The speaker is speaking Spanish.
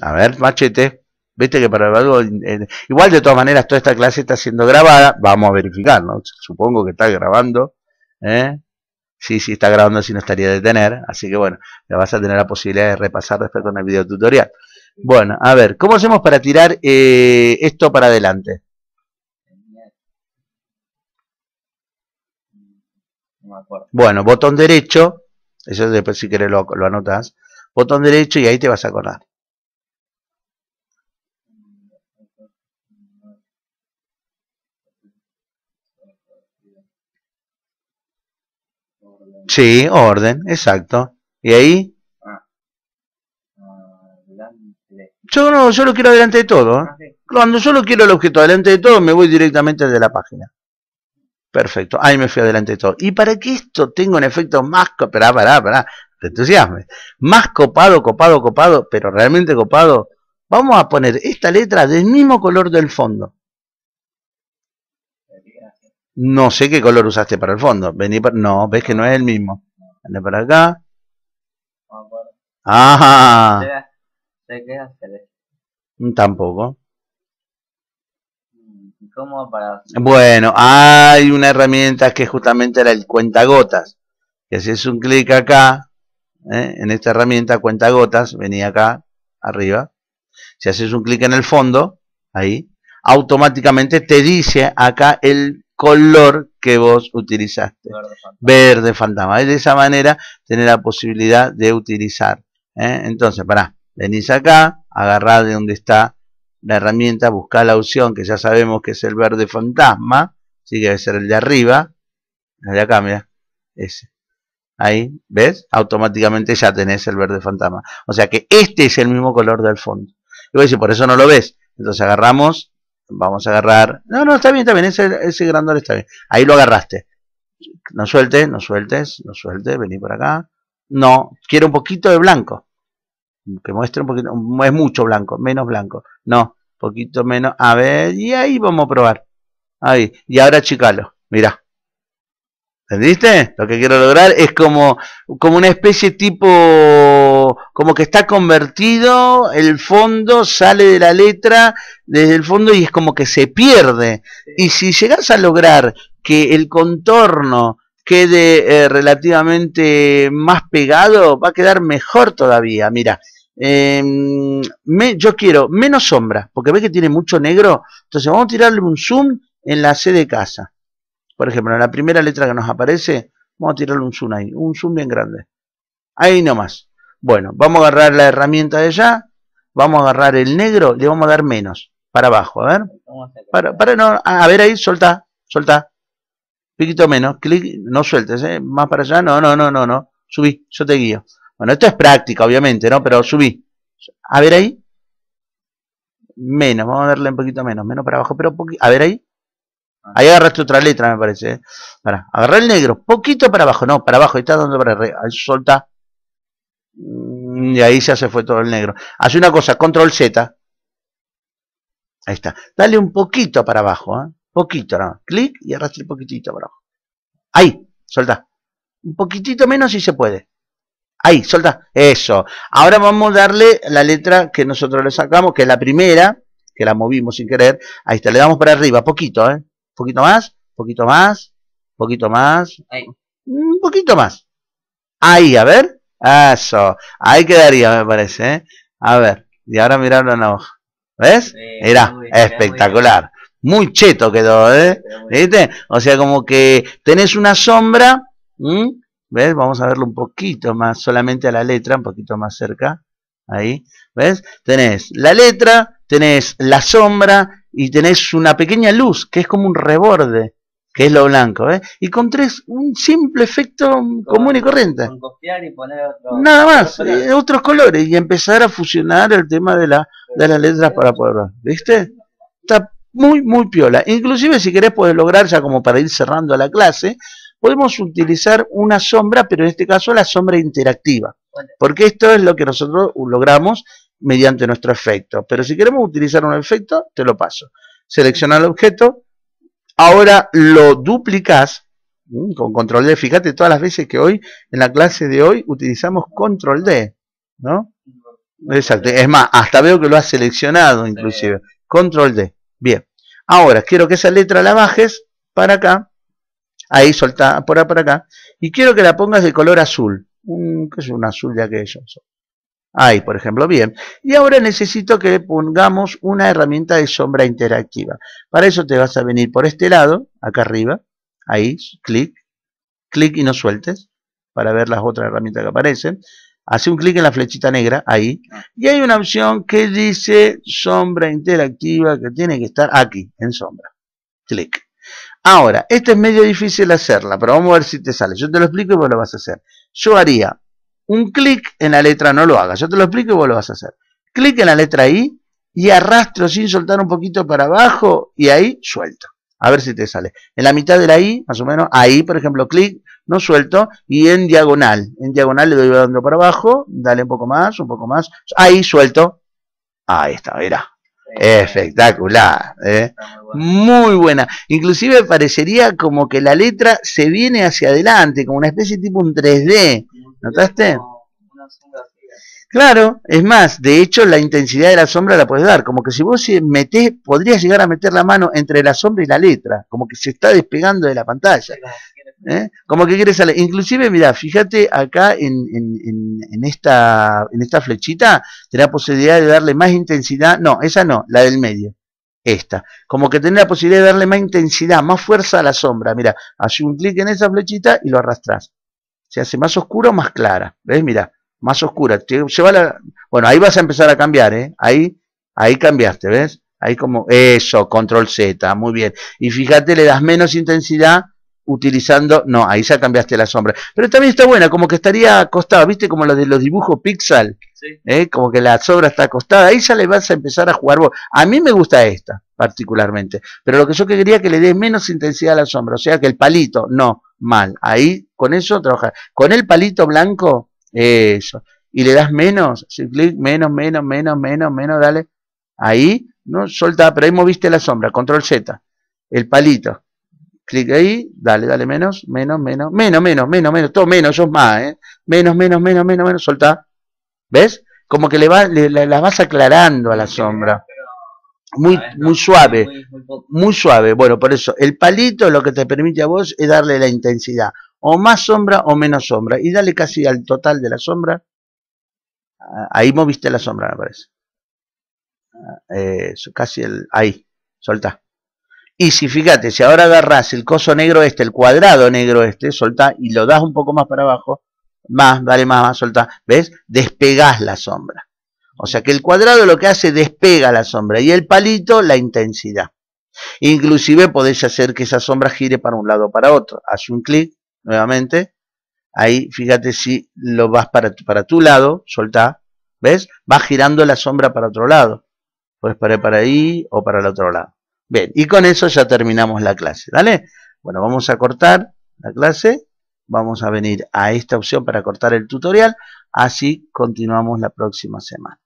A ver, machete. Viste que para algo. Eh, igual, de todas maneras, toda esta clase está siendo grabada. Vamos a verificar, ¿no? Supongo que está grabando. ¿eh? Sí, sí, está grabando, si no estaría de tener. Así que bueno, ya vas a tener la posibilidad de repasar después con el video tutorial. Bueno, a ver, ¿cómo hacemos para tirar eh, esto para adelante? Bueno, botón derecho, eso después si querés lo, lo anotas, botón derecho y ahí te vas a acordar. Sí, orden, exacto. ¿Y ahí? Yo no, yo lo quiero adelante de todo. ¿eh? Cuando yo lo quiero el objeto delante de todo, me voy directamente de la página. Perfecto, ahí me fui adelante de todo. Y para que esto tenga un efecto más... Pará, para, pará, te Más copado, copado, copado, pero realmente copado. Vamos a poner esta letra del mismo color del fondo. No sé qué color usaste para el fondo. Vení No, ves que no es el mismo. Vení para acá. Ah. Tampoco. Mm, ¿Cómo para? Bueno, hay una herramienta que justamente era el cuentagotas. Que si haces un clic acá, ¿eh? en esta herramienta cuentagotas, venía acá arriba. Si haces un clic en el fondo, ahí, automáticamente te dice acá el color que vos utilizaste. Verde fantasma. es De esa manera tener la posibilidad de utilizar. ¿eh? Entonces, pará, venís acá, agarrar de donde está la herramienta, buscá la opción que ya sabemos que es el verde fantasma, sigue que debe ser el de arriba, el de acá, mira, ese. Ahí, ¿ves? Automáticamente ya tenés el verde fantasma. O sea que este es el mismo color del fondo. Y vos decís, por eso no lo ves. Entonces agarramos Vamos a agarrar. No, no, está bien, está bien. Ese, ese grandol está bien. Ahí lo agarraste. No sueltes, no sueltes, no sueltes. Vení por acá. No, quiero un poquito de blanco. Que muestre un poquito. Es mucho blanco, menos blanco. No, poquito menos. A ver, y ahí vamos a probar. Ahí. Y ahora chicalo. Mira, ¿Entendiste? Lo que quiero lograr es como, como una especie tipo como que está convertido, el fondo sale de la letra, desde el fondo y es como que se pierde. Y si llegas a lograr que el contorno quede eh, relativamente más pegado, va a quedar mejor todavía. Mira, em, yo quiero menos sombra, porque ves que tiene mucho negro. Entonces vamos a tirarle un zoom en la C de casa. Por ejemplo, en la primera letra que nos aparece, vamos a tirarle un zoom ahí, un zoom bien grande. Ahí nomás. Bueno, vamos a agarrar la herramienta de allá, vamos a agarrar el negro, le vamos a dar menos, para abajo, a ver. Para, para no, a ver ahí, Solta. soltá. poquito menos, clic, no sueltes, eh, más para allá, no, no, no, no, no, subí, yo te guío. Bueno, esto es práctica, obviamente, ¿no? Pero subí. A ver ahí. Menos, vamos a darle un poquito menos, menos para abajo, pero poquito. A ver ahí. Ah. Ahí agarraste otra letra, me parece. Eh. Para, agarrar el negro, poquito para abajo, no, para abajo, está dando para arriba. Solta, Mm, y ahí se se fue todo el negro. Hace una cosa, control Z. Ahí está. Dale un poquito para abajo, ¿eh? Poquito, ¿no? Clic y arrastre un poquitito para abajo. Ahí, solta. Un poquitito menos si se puede. Ahí, suelta, Eso. Ahora vamos a darle la letra que nosotros le sacamos, que es la primera, que la movimos sin querer. Ahí está, le damos para arriba, poquito, ¿eh? Poquito más, poquito más, poquito más. Ahí. Un poquito más. Ahí, a ver. Eso. Ahí quedaría, me parece. ¿eh? A ver. Y ahora mirarlo en la hoja. ¿Ves? Era espectacular. Muy cheto quedó, ¿eh? ¿Viste? O sea, como que tenés una sombra. ¿Ves? Vamos a verlo un poquito más, solamente a la letra, un poquito más cerca. Ahí. ¿Ves? Tenés la letra, tenés la sombra y tenés una pequeña luz que es como un reborde que es lo blanco, ¿eh? y con tres, un simple efecto común y corriente. Nada más, eh, otros colores. y empezar a fusionar el tema de, las letras para poder ¿viste? Está muy, muy piola. Inclusive si querés poder lograr, ya como para ir cerrando la clase, podemos utilizar una sombra, pero en este caso la sombra interactiva, porque esto es lo que nosotros logramos mediante nuestro efecto. Pero si queremos utilizar un efecto, te lo paso. Selecciona el objeto, ahora lo duplicas mm, con control D. Fíjate todas las veces que hoy, en la clase de hoy, utilizamos control D, ¿no? Exacto. Es más, hasta veo que lo has seleccionado inclusive. Control D. Bien. Ahora, quiero que esa letra la bajes para acá. Ahí soltada por, acá. Y quiero que la pongas de color azul. Un, mm, ¿Qué es un azul de aquellos? Ahí, por ejemplo, bien. Y ahora necesito que pongamos una herramienta de sombra interactiva. Para eso te vas a venir por este lado, acá arriba, ahí, clic, clic y no sueltes, para ver las otras herramientas que aparecen. Hace un clic en la flechita negra, ahí. Y hay una opción que dice sombra interactiva, que tiene que estar aquí, en sombra. Clic. Ahora, esta es medio difícil hacerla, pero vamos a ver si te sale. Yo te lo explico y vos lo vas a hacer. Yo haría un clic en la letra, no lo hagas, yo te lo explico y vos lo vas a hacer. Clic en la letra I y arrastro sin soltar un poquito para abajo y ahí suelto. A ver si te sale. En la mitad de la I, más o menos, ahí, por ejemplo, clic, no suelto, y en diagonal. En diagonal le doy dando para abajo, dale un poco más, un poco más. Ahí suelto. Ahí está, verá. Espectacular. ¿eh? Muy buena. Inclusive parecería como que la letra se viene hacia adelante, como una especie tipo un 3D. ¿Notaste? Claro, es más, de hecho la intensidad de la sombra la puedes dar, como que si vos metés, podrías llegar a meter la mano entre la sombra y la letra, como que se está despegando de la pantalla. ¿eh? Como que quiere salir. Inclusive, mira, fíjate acá en, en, esta, en esta flechita, tenés la posibilidad de darle más intensidad, no, esa no, la del medio, esta. Como que tenés la posibilidad de darle más intensidad, más fuerza a la sombra, mira, haces un clic en esa flechita y lo arrastras se hace más oscura o más clara. ¿Ves? Mira, más oscura. Lleva la... Bueno, ahí vas a empezar a cambiar, ¿eh? Ahí, ahí cambiaste, ¿ves? Ahí como, eso, control Z, muy bien. Y fíjate, le das menos intensidad utilizando, no, ahí ya cambiaste la sombra. Pero también está buena, como que estaría acostada, ¿viste? Como lo de los dibujos pixel, ¿eh? como que la sombra está acostada, ahí ya le vas a empezar a jugar vos. A mí me gusta esta, particularmente, pero lo que yo quería que le des menos intensidad a la sombra, o sea que el palito, no, mal. Ahí, con eso trabaja Con el palito blanco, eso. Y le das menos, clic, menos, menos, menos, menos, menos, dale. Ahí, no solta, pero ahí moviste la sombra, control Z. El palito. Clic ahí, dale, dale, menos, menos, menos, menos, menos, menos, menos, todo menos, yo más, ¿eh? Menos, menos, menos, menos, menos, solta ¿Ves? Como que le, va, le vas aclarando a la sombra muy, muy suave, muy, suave. Bueno, por eso, el palito lo que te permite a vos es darle la intensidad, o más sombra o menos sombra, y dale casi al total de la sombra. Ah, ahí moviste la sombra, me parece. Ah, eh, casi el, ahí, soltá. Y si fíjate, si ahora agarras el coso negro este, el cuadrado negro este, soltá y lo das un poco más para abajo, más, vale más, más, soltá, ¿ves? Despegás la sombra. O sea que el cuadrado lo que hace despega la sombra y el palito la intensidad. Inclusive podés hacer que esa sombra gire para un lado o para otro. Haz un clic nuevamente. Ahí fíjate si lo vas para, para tu lado, soltá. ¿Ves? Va girando la sombra para otro lado. Puedes parar para ahí o para el otro lado. Bien, y con eso ya terminamos la clase. ¿Vale? Bueno, vamos a cortar la clase. Vamos a venir a esta opción para cortar el tutorial. Así continuamos la próxima semana.